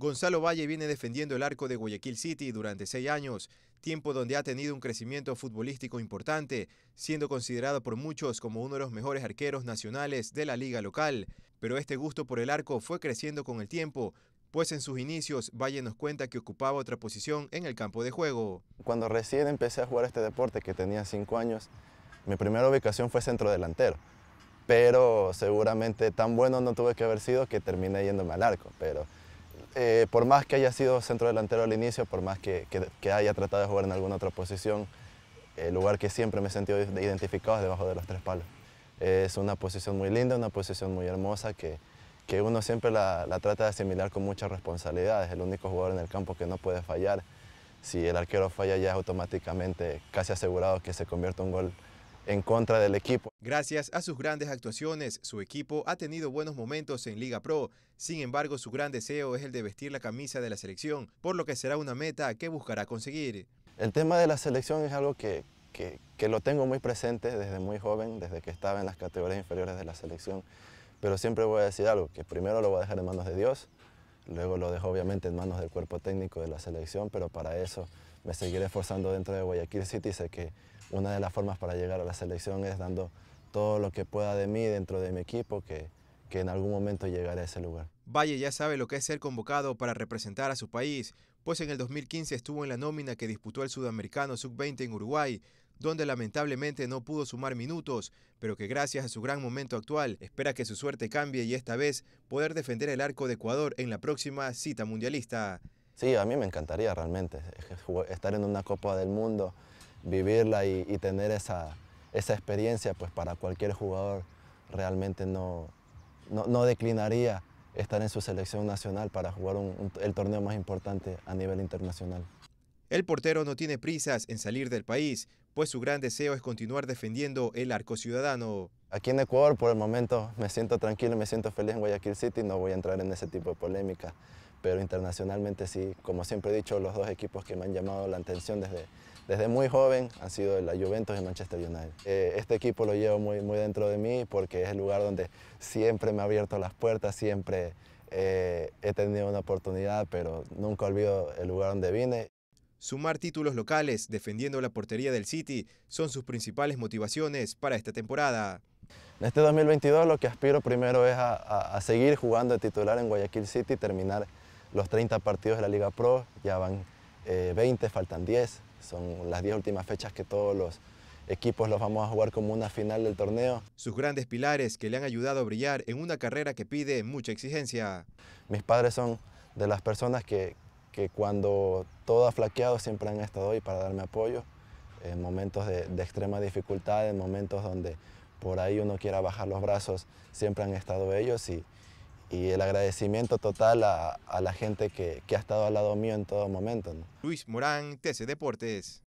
Gonzalo Valle viene defendiendo el arco de Guayaquil City durante seis años, tiempo donde ha tenido un crecimiento futbolístico importante, siendo considerado por muchos como uno de los mejores arqueros nacionales de la liga local. Pero este gusto por el arco fue creciendo con el tiempo, pues en sus inicios Valle nos cuenta que ocupaba otra posición en el campo de juego. Cuando recién empecé a jugar este deporte, que tenía cinco años, mi primera ubicación fue centrodelantero, pero seguramente tan bueno no tuve que haber sido que terminé yéndome al arco, pero eh, por más que haya sido centro delantero al inicio, por más que, haya tratado de jugar en alguna otra posición, el lugar que siempre me he sentido identificado es debajo de los tres palos. Es una posición muy linda, una posición muy hermosa que, que uno siempre la, trata de asimilar con muchas responsabilidades. el único jugador en el campo que no puede fallar. Si el arquero falla ya es automáticamente casi asegurado que se convierta un gol en contra del equipo. Gracias a sus grandes actuaciones, su equipo ha tenido buenos momentos en Liga Pro. Sin embargo, su gran deseo es el de vestir la camisa de la selección, por lo que será una meta que buscará conseguir. El tema de la selección es algo que, que, lo tengo muy presente desde muy joven, desde que estaba en las categorías inferiores de la selección. Pero siempre voy a decir algo, que primero lo voy a dejar en manos de Dios, luego lo dejo obviamente en manos del cuerpo técnico de la selección, pero para eso me seguiré esforzando dentro de Guayaquil City. Sé que una de las formas para llegar a la selección es dando todo lo que pueda de mí dentro de mi equipo, que, que en algún momento llegaré a ese lugar. Valle ya sabe lo que es ser convocado para representar a su país, pues en el 2015 estuvo en la nómina que disputó el sudamericano sub-20 en Uruguay, donde lamentablemente no pudo sumar minutos, pero que gracias a su gran momento actual espera que su suerte cambie y esta vez poder defender el arco de Ecuador en la próxima cita mundialista. Sí, a mí me encantaría realmente eh, estar en una Copa del Mundo vivirla y, tener esa, esa, experiencia, pues para cualquier jugador realmente no, no, declinaría estar en su selección nacional para jugar el torneo más importante a nivel internacional. El portero no tiene prisas en salir del país, pues su gran deseo es continuar defendiendo el arco ciudadano. Aquí en Ecuador por el momento me siento tranquilo, me siento feliz en Guayaquil City, no voy a entrar en ese tipo de polémica, pero internacionalmente sí, como siempre he dicho, los dos equipos que me han llamado la atención desde, desde muy joven han sido la Juventus y Manchester United. Eh, este equipo lo llevo muy, muy dentro de mí porque es el lugar donde siempre me ha abierto las puertas, siempre eh, he tenido una oportunidad, pero nunca olvido el lugar donde vine. Sumar títulos locales defendiendo la portería del City son sus principales motivaciones para esta temporada. En este 2022 lo que aspiro primero es a, seguir jugando de titular en Guayaquil City, terminar los 30 partidos de la Liga Pro, ya van 20, eh, faltan 10. Son las 10 últimas fechas que todos los equipos los vamos a jugar como una final del torneo. Sus grandes pilares que le han ayudado a brillar en una carrera que pide mucha exigencia. Mis padres son de las personas que, cuando todo ha flaqueado siempre han estado ahí para darme apoyo en momentos de, de, extrema dificultad, en momentos donde por ahí uno quiera bajar los brazos, siempre han estado ellos y, y el agradecimiento total a, la gente que, ha estado al lado mío en todo momento. Luis Morán, TC Deportes.